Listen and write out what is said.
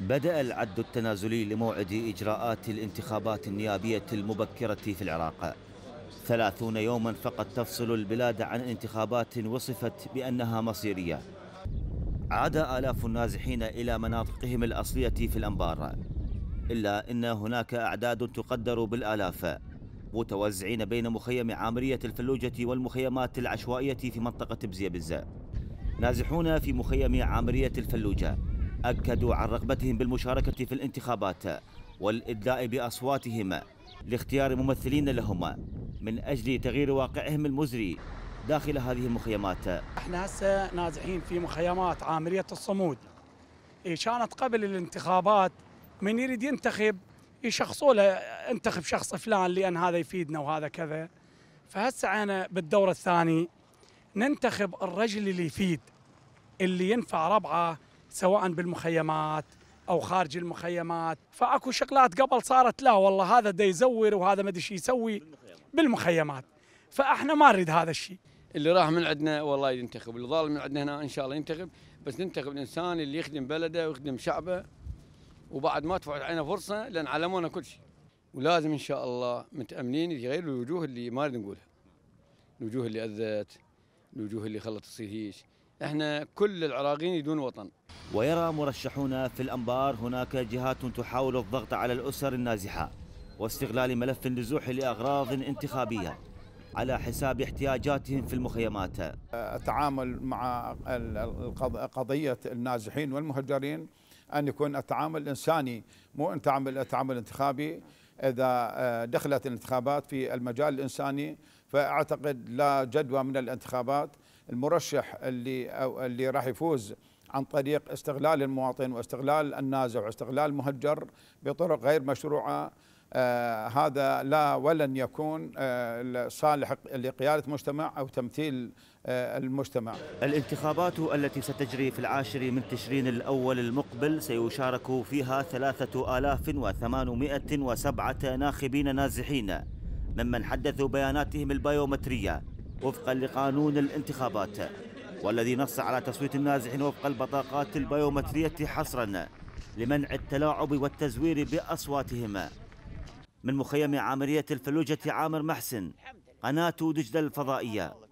بدأ العد التنازلي لموعد إجراءات الانتخابات النيابية المبكرة في العراق ثلاثون يوما فقط تفصل البلاد عن انتخابات وصفت بأنها مصيرية عاد آلاف النازحين إلى مناطقهم الأصلية في الأنبار إلا أن هناك أعداد تقدر بالآلاف متوزعين بين مخيم عامرية الفلوجة والمخيمات العشوائية في منطقة بزيبز نازحون في مخيم عامرية الفلوجة أكدوا عن رغبتهم بالمشاركة في الانتخابات والإدلاء بأصواتهم لاختيار ممثلين لهم من أجل تغيير واقعهم المزري داخل هذه المخيمات احنا هسه نازحين في مخيمات عامرية الصمود إيه، كانت قبل الانتخابات من يريد ينتخب يشخصوا له انتخب شخص فلان لان هذا يفيدنا وهذا كذا فهسه انا بالدور الثاني ننتخب الرجل اللي يفيد اللي ينفع ربعه سواء بالمخيمات او خارج المخيمات فاكو شغلات قبل صارت لا والله هذا دا يزور وهذا ما ادري ايش يسوي بالمخيمات فاحنا ما نريد هذا الشيء اللي راح من عندنا والله ينتخب اللي ظل من عندنا هنا ان شاء الله ينتخب بس ننتخب الانسان اللي يخدم بلده ويخدم شعبه وبعد ما تفوت علينا فرصه لان علمونا كل شيء ولازم ان شاء الله متامنين يغيروا الوجوه اللي ما نريد نقولها الوجوه اللي اذت الوجوه اللي خلت تصير هيك احنا كل العراقيين يدون وطن ويرى مرشحون في الأنبار هناك جهات تحاول الضغط على الأسر النازحة واستغلال ملف النزوح لأغراض انتخابية على حساب احتياجاتهم في المخيمات أتعامل مع قضية النازحين والمهجرين أن يكون التعامل إنساني مو أن تعمل أتعامل انتخابي إذا آه، دخلت الانتخابات في المجال الإنساني فأعتقد لا جدوى من الانتخابات المرشح اللي أو اللي راح يفوز عن طريق استغلال المواطن واستغلال النازع واستغلال المهجر بطرق غير مشروعه آه هذا لا ولن يكون آه صالح لقيادة مجتمع أو تمثيل آه المجتمع الانتخابات التي ستجري في العاشر من تشرين الأول المقبل سيشارك فيها ثلاثة آلاف وثمانمائة وسبعة ناخبين نازحين ممن حدثوا بياناتهم البيومترية وفقا لقانون الانتخابات والذي نص على تصويت النازحين وفق البطاقات البيومترية حصرا لمنع التلاعب والتزوير بأصواتهم من مخيم عامرية الفلوجة عامر محسن قناة دجلة الفضائية